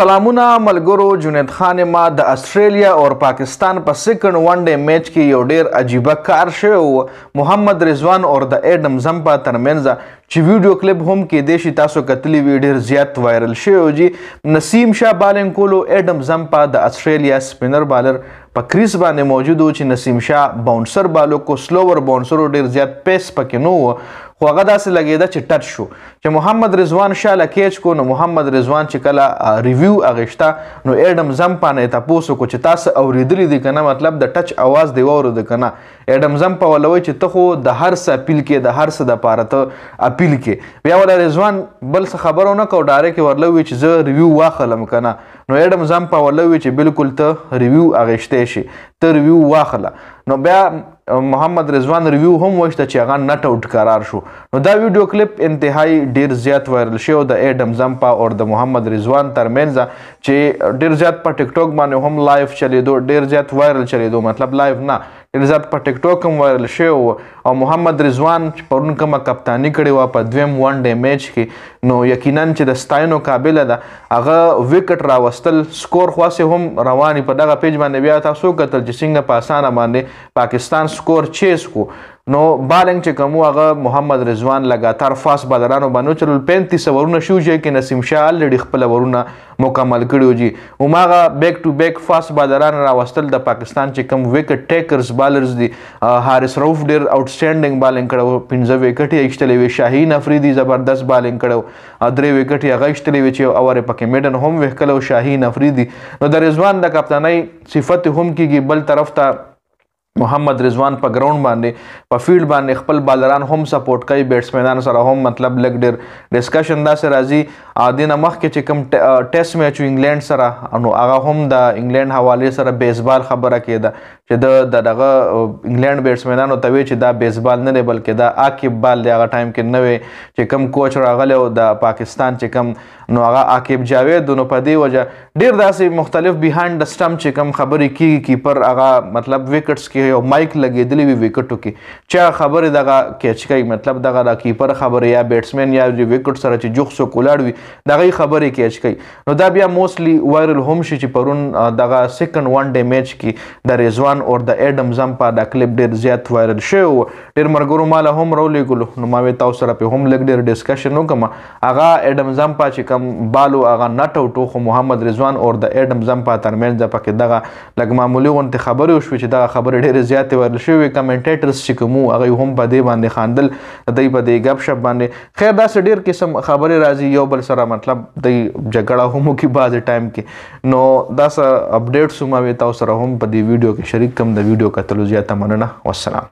سلامونه ملګرو جنید خان ما د استرالیا او پاکستان په سیکنډ ون ډے میچ کې یو ډیر عجیب کار شوی محمد رضوان او د اډم زمپا ترمنځ چې ویډیو کلیپ هم کې د شي تاسو کتلی وی ډیر زیات وایرل شوی او جی نسیم شاه بالنکولو اډم زمپا د استرالیا سپینر بالر په کریس باندې موجود و چې نسیم شاه باونسر بالو کو سلوور باونسر ډیر زیات پیس پکې نو خو هغه داسې لګیدا چې ټچ شو چې محمد رضوان شاه لکیچ کو نو محمد رضوان چې کله ریویو اغشتا نو اډم زمپا نه تاسو کو چې تاسو اوریدلی دي کنه مطلب د ټچ आवाज دی وره د کنه اډم زمپا ولوي چې ته خو د هر څه اپیل کې د هر څه د پاره ته اپیل کې بیا ولا رضوان بل څه خبرو نه کو ډایرک ورلوي چې زه ریویو واخلم کنه نو اډم زم په ولوي چې بالکل ته ریویو اغشته شي ته ریویو واخله نو بیا محمد رضوان ریویو هم وشته چې هغه نټ اوټ قرار شو نو دا ویډیو کلیپ انتهایی ډیر زیات وایرل شو د اډم زمپا او د محمد رضوان ترمنځ چې ډیر زیات په ټیک ټاک باندې هم لایف چلیدو ډیر زیات وایرل چلیدو مطلب لایف نه ارزاد پټیکټو کوم وایرل شوی او محمد رضوان چې پرون کومه کپتانی کړې وه په دویم ون ډې میچ کې نو یقینا چې د ستاینو قابله ده هغه وکټ راوستل سکور خواسې هم روانې په دغه پیج باندې بیا تاسو کتل چې څنګه په اسانه باندې پاکستان سکور چیز کو نو بالنګ چې کوم هغه محمد رضوان لګاتار فاس بالرانو باندې چل 35 ورونه شو چې کې نسیم شاه لړ خپل ورونه مکمل کړیو جی اوماغه بیک ټو بیک فاس بالران راوستل د پاکستان چې کوم وکټ ټیکرز بالرز دي حارس روف ډیر آوټسټینډینګ بالنګ کړو 15 وکټ یې اچتلې وی شاهین افریدی زبردست بالنګ کړو درې وکټ یې غشتلې وی چې اور پکې میډن هم وکړو شاهین افریدی نو د رضوان د کپتانۍ صفت هم کیږي بل طرف ته محمد رضوان په ګراوند باندې په فیلډ باندې خپل بالران هم سپورټ کوي بیټسمنان سره هم مطلب لګ ډیر ډیسکشن دا سره راځي ادینه مخ کې چې کوم ټیسټ میچ انګلند سره نو هغه هم د انګلند حواله سره بیسبال خبره کیده چې د دغه انګلند بیټسمنانو ته وی چې دا بیسبال نه دی بلکې دا عاقب بال دی هغه ټایم کې نه وي چې کوم کوچ راغلی او د پاکستان چې کوم نو هغه عاقب جاوید نو په دې وجه ډیر داسې مختلف بیهاند د سټم چې کوم خبرې کیږي کیپر هغه مطلب وکټس کې یو مایک لګېدلی وي وکټو کې چې خبره دغه کیچ کوي مطلب دغه د کیپر خبره یا بیټسمن یا وکټ سره چې جوخ سو کولاړ وي دغه خبره کیچ کوي نو دا بیا موستلی وایرل هم شي چې پرون دغه سیکنډ ون ډے میچ کې د رضوان اور د اډم زمپا د کلپ ډیر زیات وایرل شو ډیر مرګرو مال هم رولې ګلو نو ما وی تاسو سره په هم لګ ډیر ډیسکشن وکم هغه اډم زمپا چې کوم بالو هغه نټ او ټوخو محمد رضوان اور د اډم زمپا ترمنځ د پکې دغه لګ معمولی غونت خبرې وشو چې دغه خبرې ډېرې زیاتې ورل شوې کمنټیټرز چې کومو هغه هم په دې باندې خاندل دای په دې غب شپ باندې خیر دا ډېر قسم خبرې راځي یو بل سره مطلب د جګړه هم کې بعض ټایم کې نو دا سره اپډیټ سومه وي تاسو سره هم په دې ویډیو کې شریک کم د ویډیو کتلو زیاته مننه والسلام